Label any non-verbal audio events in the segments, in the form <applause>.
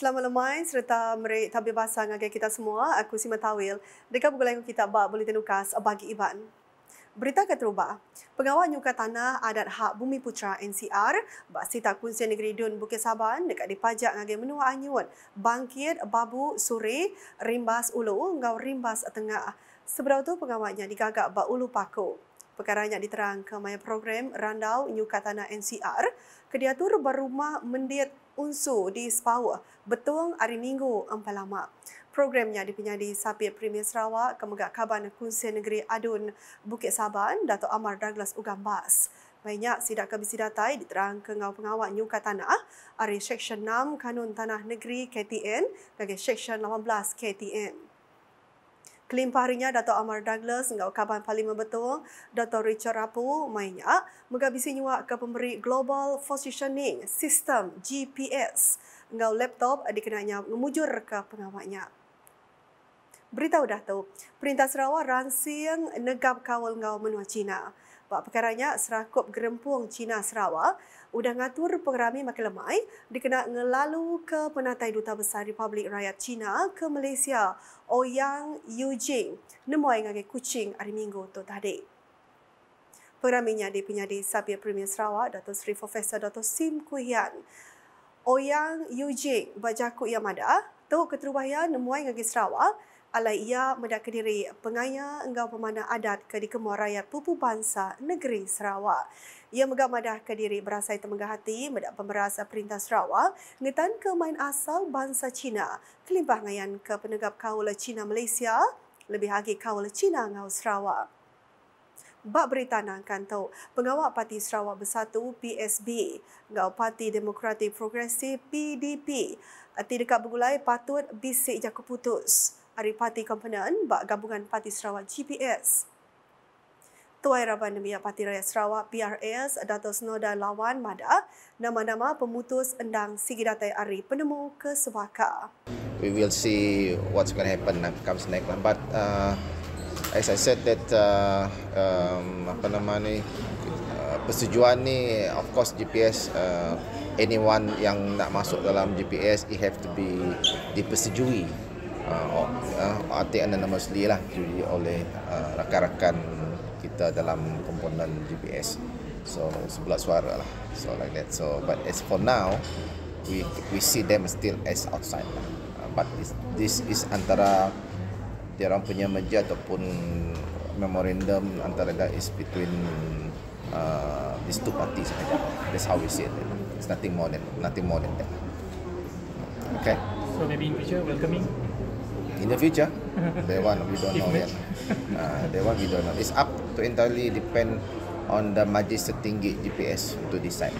Selamat lemai serta merik tabir bahasa dengan kita semua. Aku Sima Tawil. mereka bergulai dengan kita bak boleh tenukas bagi Iban. Berita keterubah. Pengawal Nyuka Tanah Adat Hak Bumi Putra NCR Basi Takunsi Negeri Dun Bukit Saban dekat dipajak ngagai menua anyun bangkit babu suri rimbas ulu ngau rimbas tengah. Seberapa tu pengawalnya digagak ba ulu paku. Perkaranya diterang ke maya program Randau Nyuka Tanah NCR. Kediatur berumah mendiat unsur di Sepawa, Betung hari Minggu Empat Lama. Programnya di Sabit Premier Sarawak, Kemegak Kaban Kunsi Negeri Adun, Bukit Saban, Dato' Amar Douglas Ugambas. Banyak sidak kebisi datai diterang ke ngau pengawak nyuka tanah dari Seksyen 6 Kanun Tanah Negeri KTN dan Seksyen 18 KTN kelimparinya Dato' Amar Douglas, ngau kaban paling Betul, Dato' Richard Rapu, mainnya, mengabisi nyawa ke pemberi Global Positioning System GPS, ngau laptop dikenanya memujur ke pengawaknya. sudah tahu Perintah Sarawak ransing negap kawal ngau menua Cina. Bapak perkaranya serakup gerempung Cina Sarawak, Udah ngatur pengerami makin lemai dikena ngelalu ke penatai Duta Besar Republik Rakyat China ke Malaysia, Ouyang Yu Jing, nemuai ngagai kucing hari Minggu tu tadi. Pengeraminya di penyadi Sabia Premier Sarawak, Dato' Sri Profesor Dato' Sim Kuihan. Ouyang Yu Jing, bajaku yang ada, tu keterubahan nemuai ngagai Sarawak, Alai ia mendak diri pengaya enggau pemandang adat ke dikemua rakyat pupu bangsa negeri Sarawak. Ia megamadah ke diri berasai temengah hati mendak pemerasa perintah Sarawak ngetan ke main asal bangsa Cina. Kelimpah ngayan ke penegap kawal Cina Malaysia lebih lagi kawal Cina ngau Sarawak. Bak berita nang kanto, pengawal Parti Sarawak Bersatu PSB, ngau Parti Demokratik Progresif PDP, tidak dekat bergulai patut bisik jago putus dari Parti Kompenan bak gabungan Parti Sarawak GPS. Tuai Raban Demia Parti Raya Sarawak PRS Datuk Senoda Lawan Mada nama-nama pemutus endang Sigi Datai Ari penemu ke Sebaka. We will see what's going to happen now comes next month. Lah. But uh, as I said that uh, um, apa nama ni uh, persetujuan ni of course GPS uh, anyone yang nak masuk dalam GPS it have to be dipersetujui uh, Atik Anan Nama Sli lah Jadi oleh uh, rakan-rakan kita dalam komponen GPS So sebelah suara lah So like that So but as for now We we see them still as outside lah uh, But this, this is antara Dia orang punya meja ataupun Memorandum antara that is between uh, These two parties sahaja That's how we see it It's nothing more than, nothing more than that Okay So maybe in future welcoming in the future <laughs> they want we don't know yet uh, they want we don't know it's up to entirely depend on the magister tinggi GPS to decide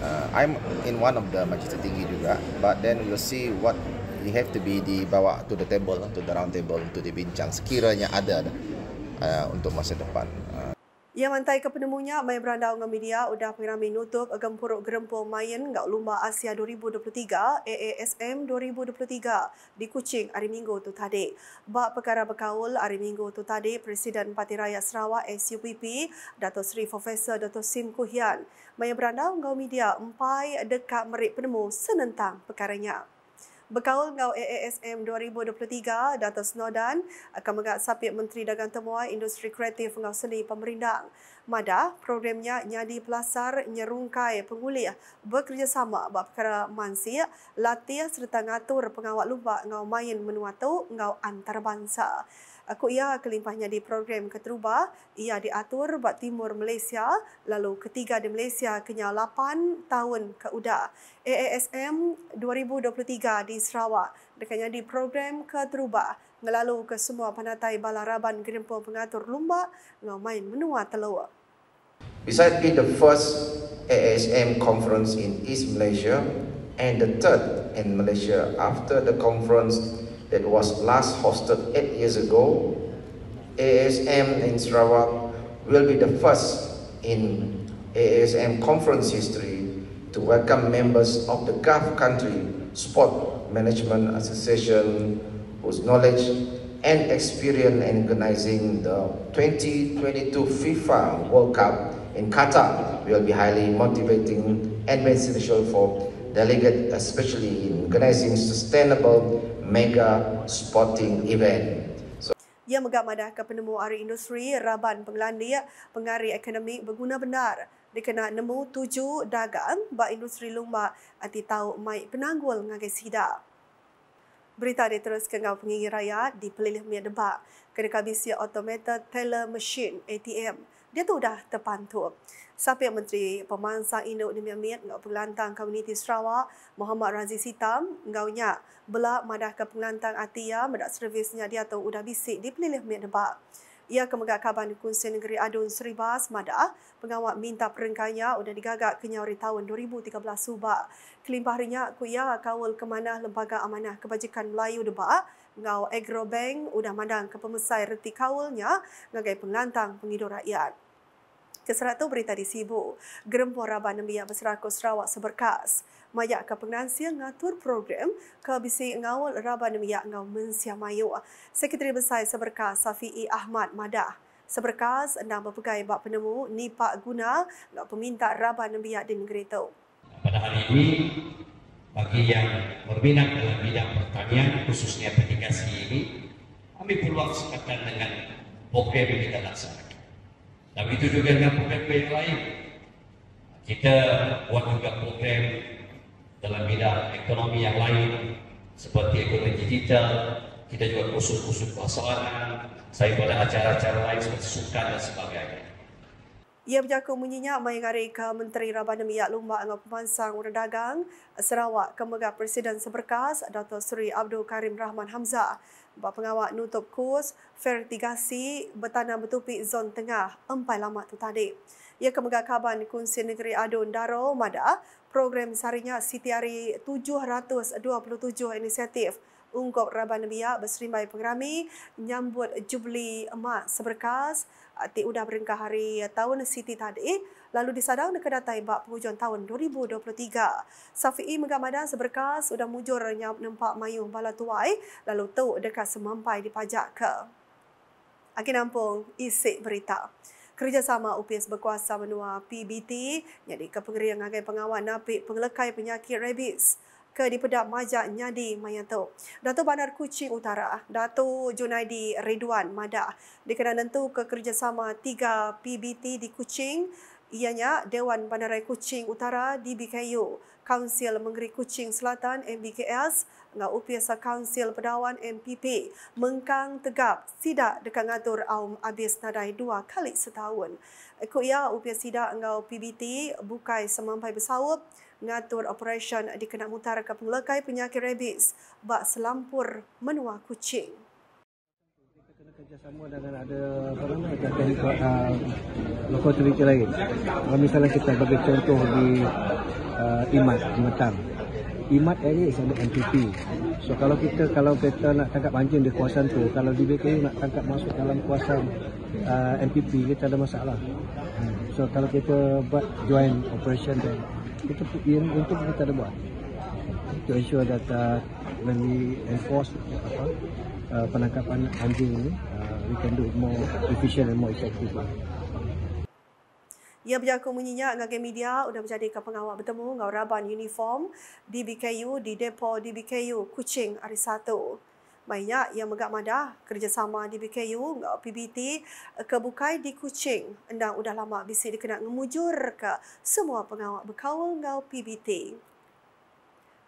uh, I'm in one of the magister tinggi juga but then we'll see what we have to be dibawa to the table to the round table untuk dibincang sekiranya ada uh, untuk masa depan yang mantai ke penemunya, main beranda dengan media udah pengiramin nutup gempuruk gerempol main Gak Lumba Asia 2023 AASM 2023 di Kuching hari Minggu tu tadi. Bak perkara berkaul hari Minggu tu tadi, Presiden Parti Raya Sarawak SUPP, Dato' Sri Profesor Dato' Sim Kuhian, main beranda dengan media empai dekat merik penemu senentang perkaranya. Berkawal dengan AASM 2023, Dato' Snowden akan mengat sapit Menteri Dagang Temuan Industri Kreatif dengan Seni Pemerindang. Mada, programnya nyadi pelasar nyerungkai pengulih bekerjasama buat perkara mansi, latih serta ngatur pengawal lubak dengan main menuatu dengan antarabangsa aku ia ya kelimpahnya di program keteruba ia diatur buat timur Malaysia lalu ketiga di Malaysia kenyal 8 tahun ke uda AASM 2023 di Sarawak dekatnya di program keteruba melalu ke semua penatai balaraban gerimpo pengatur lumba ngau main menua telur Besides being the first AASM conference in East Malaysia and the third in Malaysia after the conference that was last hosted eight years ago, ASM in Sarawak will be the first in ASM conference history to welcome members of the Gulf Country Sport Management Association whose knowledge and experience in organizing the 2022 FIFA World Cup in Qatar will be highly motivating and beneficial for delegates, especially in organizing sustainable mega sporting event. Ia megak madah ke penemu ahli industri Raban penglandia pengari akademik berguna benar dikena nemu tujuh dagang ba industri lumba anti tahu mai penanggul ngagai sida. Berita di terus ke ngau pengingi di pelilih mia debak kena kabisi automated teller machine ATM dia tu dah terpantul. Sampai Menteri Pemansang Induk Demi Amir Ngau Pengelantang Komuniti Sarawak, Muhammad Razi Sitam, Ngau Nyak, belak madah ke Pengelantang Atia, medak servisnya dia tu udah bisik di pelilih Mek Nebak. Ia kemegak kaban Kunsi Negeri Adun Seri Seribas, Madah, pengawal minta perengkanya udah digagak kenyari tahun 2013 subak. Kelimpahrinya ku ia kawal kemana Lembaga Amanah Kebajikan Melayu Debak, ngau Agrobank udah madang ke pemesai reti kawalnya ngagai penglantang pengidur rakyat. Keserat tu berita di Sibu. Gerempora Banemia Berserakus Sarawak seberkas. Mayak ke pengansia mengatur program ke bisi ngawal Raban Miak ngaw Mensia Mayu. Sekretari Besar Seberkas Safi'i Ahmad Madah. Seberkas enam berpegai bak penemu nipak Pak Guna ngaw peminta Raban Miak di negeri itu. Pada hari ini, bagi yang berminat dalam bidang pertanian khususnya petikasi ini, kami perlu kesempatan dengan program yang kita laksanakan. Tapi itu juga dengan program yang lain. Kita buat juga program dalam bidang ekonomi yang lain seperti ekonomi digital, kita juga khusus khusus bahasa orang, saya buat acara-acara lain seperti sukan dan sebagainya. Ia menyaku menyinya mai gari ke Menteri Rabana Miak Lumba dengan pemansang Undang Dagang Sarawak kemegah Presiden Seberkas Dato' Sri Abdul Karim Rahman Hamzah. Bapak pengawak nutup kurs, fertigasi bertanam betupi zon tengah empat lama tu tadi. Ia kemegah kaban kunci negeri Adun Daro Mada program sarinya CTRI 727 inisiatif. Ungkok Raban Nabiya Berserimbai Pengerami Nyambut Jubli Emas Seberkas uh, Ti Udah Berengkah Hari Tahun Siti Tadi Lalu disadang di kedatai bak penghujung tahun 2023. Safi'i menggamadan seberkas sudah mujur nyap nempak mayuh bala tuai lalu tu dekat semampai dipajak ke. Akin nampung isi berita. Kerjasama UPS berkuasa menua PBT jadi di kepengerian agai pengawal napik pengelekai penyakit rabies ke di Pedak Majak Nyadi Mayanto. Dato Bandar Kuching Utara, Dato Junaidi Ridwan Mada dikenal tentu ke kerjasama tiga PBT di Kuching ianya Dewan Bandaraya Kuching Utara DBKU, Kaunsil Menteri Kuching Selatan MBKS, ngau upiasa Kaunsil Pedawan MPP, mengkang tegap sidak dekat ngatur aum abis nadai dua kali setahun. Ikut ia upiasa sidak ngau PBT bukai semampai bersawup, ngatur operasi dikena mutar ke pengelakai penyakit rabies, bak selampur menua kucing kerjasama dengan ada apa nama dekat uh, lain. Kalau misalnya kita bagi contoh di uh, Imat Metang. Imat ini sama MPP. So kalau kita kalau kita nak tangkap anjing di kawasan tu, kalau di BKU nak tangkap masuk dalam kawasan uh, MPP kita ada masalah. Hmm. So kalau kita buat join operation tu, kita pun untuk kita ada buat. To ensure that uh, when we enforce apa, uh, penangkapan anjing ini, we can do it more efficient and more effective. Ia berjaga menyinyak dengan media sudah menjadi pengawal bertemu dengan Raban Uniform di BKU, di Depo BKU, Kuching hari satu. Banyak yang megak madah kerjasama di BKU, dengan PBT kebukai di Kuching. Endang sudah lama bisa dikenal ngemujur ke semua pengawal berkawal dengan PBT.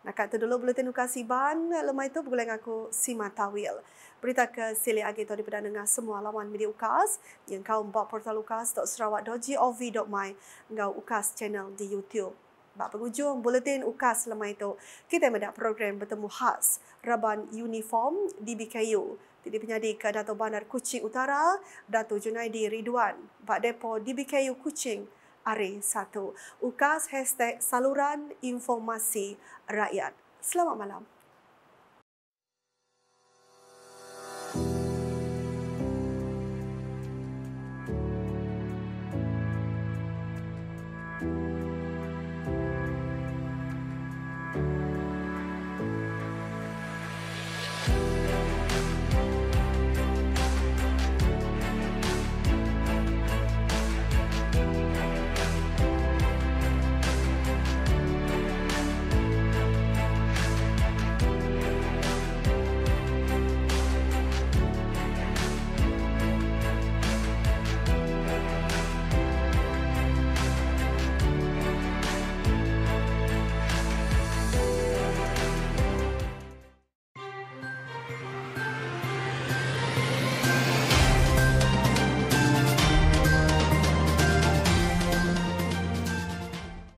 Nak Nakat terdulu buletin ukasi ban lemai itu boleh aku sima tawil. Berita ke sili agi tadi pada dengar semua lawan media ukas yang kau bawa portal ukas.sarawak.gov.my ngau ukas channel di YouTube. Bak pengujung buletin ukas lemai itu kita mendak program bertemu khas Raban Uniform di BKU. Tidak penyadi ke Dato' Bandar Kucing Utara, Dato' Junaidi Ridwan, bapak Depo di BKU Kucing Ari satu Ukas hashtag saluran informasi rakyat. Selamat malam.